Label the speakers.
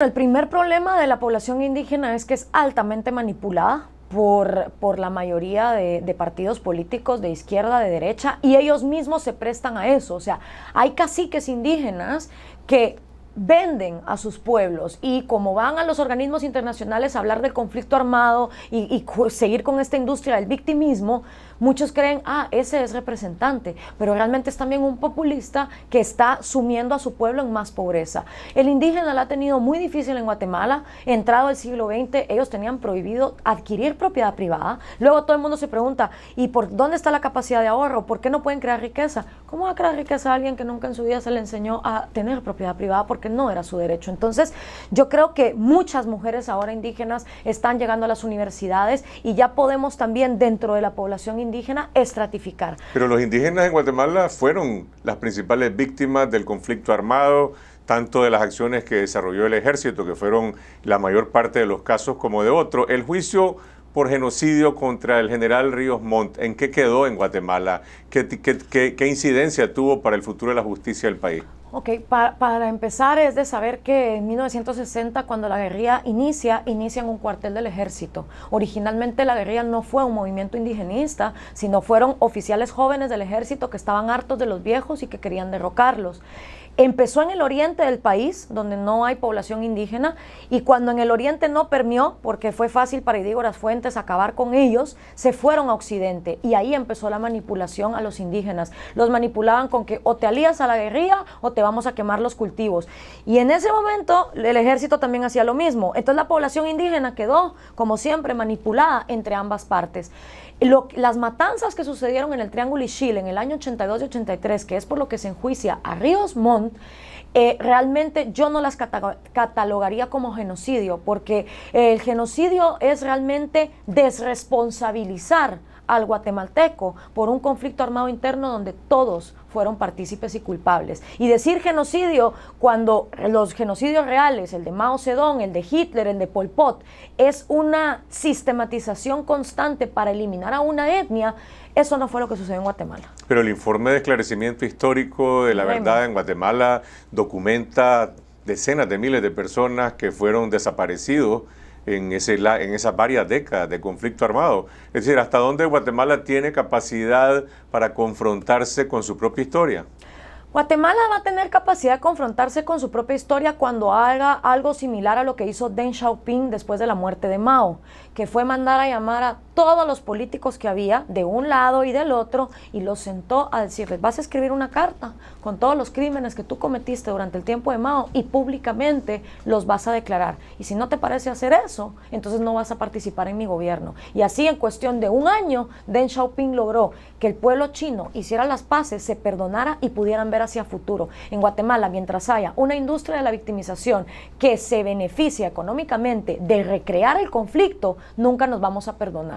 Speaker 1: El primer problema de la población indígena es que es altamente manipulada por, por la mayoría de, de, partidos políticos de izquierda, de derecha, y ellos mismos se prestan a eso. O sea, hay caciques indígenas que venden a sus pueblos y como van a los organismos internacionales a hablar del conflicto armado y, seguir con esta industria del victimismo, muchos creen, ah, ese es representante, pero realmente es también un populista que está sumiendo a su pueblo en más pobreza. El indígena la ha tenido muy difícil en Guatemala, entrado el siglo XX, ellos tenían prohibido adquirir propiedad privada, luego todo el mundo se pregunta, ¿y por dónde está la capacidad de ahorro? ¿Por qué no pueden crear riqueza? ¿Cómo va a crear riqueza alguien que nunca en su vida se le enseñó a tener propiedad privada? Porque no era su derecho. Entonces, yo creo que muchas mujeres ahora indígenas están llegando a las universidades y ya podemos también dentro de la población indígena estratificar.
Speaker 2: Pero los indígenas en Guatemala fueron las principales víctimas del conflicto armado, tanto de las acciones que desarrolló el ejército, que fueron la mayor parte de los casos, como de otro. El juicio por genocidio contra el general Ríos Montt. ¿En qué quedó en Guatemala? ¿Qué, incidencia tuvo para el futuro de la justicia del país?
Speaker 1: Ok, para empezar es de saber que en 1960 cuando la guerrilla inicia, inician un cuartel del ejército. Originalmente la guerrilla no fue un movimiento indigenista, sino fueron oficiales jóvenes del ejército que estaban hartos de los viejos y que querían derrocarlos. Empezó en el oriente del país, donde no hay población indígena, y cuando en el oriente no permió, porque fue fácil para Idígoras Fuentes acabar con ellos, se fueron a occidente y ahí empezó la manipulación a los indígenas. Los manipulaban con que o te alías a la guerrilla o te vamos a quemar los cultivos. Y en ese momento el ejército también hacía lo mismo. Entonces la población indígena quedó, como siempre, manipulada entre ambas partes. las matanzas que sucedieron en el Triángulo y Chile en el año 82 y 83, que es por lo que se enjuicia a Ríos Montt, eh, realmente yo no las catalogaría como genocidio, porque eh, el genocidio es realmente desresponsabilizar al guatemalteco por un conflicto armado interno donde todos fueron partícipes y culpables. Y decir genocidio cuando los genocidios reales, el de Mao Zedong, el de Hitler, el de Pol Pot, es una sistematización constante para eliminar a una etnia, eso no fue lo que sucedió en Guatemala.
Speaker 2: Pero el informe de esclarecimiento histórico de la verdad en Guatemala documenta decenas de miles de personas que fueron desaparecidos en, esas varias décadas de conflicto armado. Es decir, ¿hasta dónde Guatemala tiene capacidad para confrontarse con su propia historia?
Speaker 1: Guatemala va a tener capacidad de confrontarse con su propia historia cuando haga algo similar a lo que hizo Deng Xiaoping después de la muerte de Mao, que fue mandar a llamar a todos los políticos que había de un lado y del otro y los sentó a decirles, vas a escribir una carta con todos los crímenes que tú cometiste durante el tiempo de Mao y públicamente los vas a declarar. Y si no te parece hacer eso, entonces no vas a participar en mi gobierno. Y así en cuestión de un año, Deng Xiaoping logró que el pueblo chino hiciera las paces, se perdonara y pudieran ver hacia futuro. En Guatemala, mientras haya una industria de la victimización que se beneficia económicamente de recrear el conflicto, nunca nos vamos a perdonar.